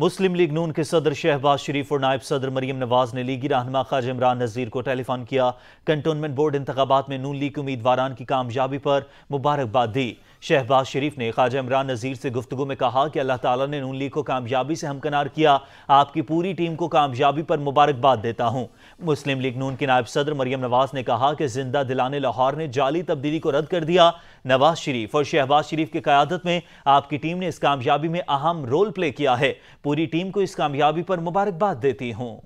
मुस्लिम league नून के सदर शहबाज शरीफ और नायब सदर मरीम नवाज ने लीगी रहनमा खाज इमरान नजीर को टेलीफोन किया कंटोनमेंट बोर्ड इंतबात में नून लीग उम्मीदवार की कामयाबी पर मुबारकबाद दी शहबाज शरीफ ने ख्वाजा इमरान नज़ीर से गुफ्तु में कहा कि अल्लाह तला ने नून लीग को कामयाबी से हमकनार किया आपकी पूरी टीम को कामयाबी पर मुबारकबाद देता हूँ मुस्लिम लीग नून की नायब सदर मरियम नवाज ने कहा कि जिंदा दिलाने लाहौर ने जाली तब्दीली को रद्द कर दिया नवाज शरीफ और शहबाज शरीफ की क्यादत में आपकी टीम ने इस कामयाबी में अहम रोल प्ले किया है पूरी टीम को इस कामयाबी पर मुबारकबाद देती हूँ